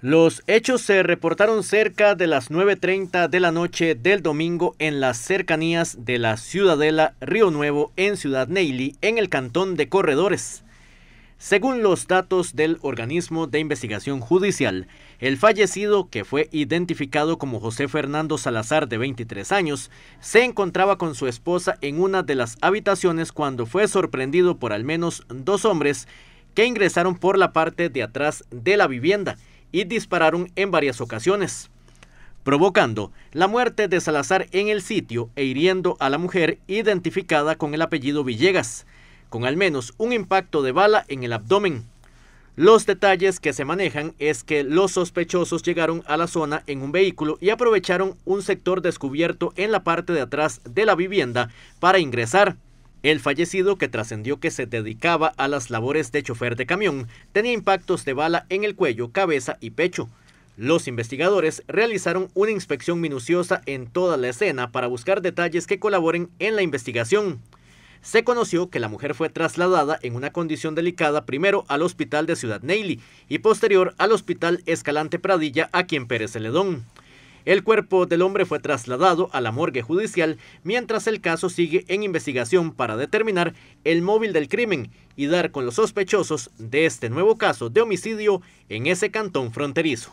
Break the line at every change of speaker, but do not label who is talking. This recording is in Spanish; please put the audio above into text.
Los hechos se reportaron cerca de las 9.30 de la noche del domingo en las cercanías de la Ciudadela Río Nuevo en Ciudad Neily, en el cantón de Corredores. Según los datos del organismo de investigación judicial, el fallecido, que fue identificado como José Fernando Salazar de 23 años, se encontraba con su esposa en una de las habitaciones cuando fue sorprendido por al menos dos hombres que ingresaron por la parte de atrás de la vivienda y dispararon en varias ocasiones, provocando la muerte de Salazar en el sitio e hiriendo a la mujer identificada con el apellido Villegas, con al menos un impacto de bala en el abdomen. Los detalles que se manejan es que los sospechosos llegaron a la zona en un vehículo y aprovecharon un sector descubierto en la parte de atrás de la vivienda para ingresar. El fallecido, que trascendió que se dedicaba a las labores de chofer de camión, tenía impactos de bala en el cuello, cabeza y pecho. Los investigadores realizaron una inspección minuciosa en toda la escena para buscar detalles que colaboren en la investigación. Se conoció que la mujer fue trasladada en una condición delicada primero al hospital de Ciudad Neily y posterior al hospital Escalante Pradilla a quien Pérez Celedón. El cuerpo del hombre fue trasladado a la morgue judicial mientras el caso sigue en investigación para determinar el móvil del crimen y dar con los sospechosos de este nuevo caso de homicidio en ese cantón fronterizo.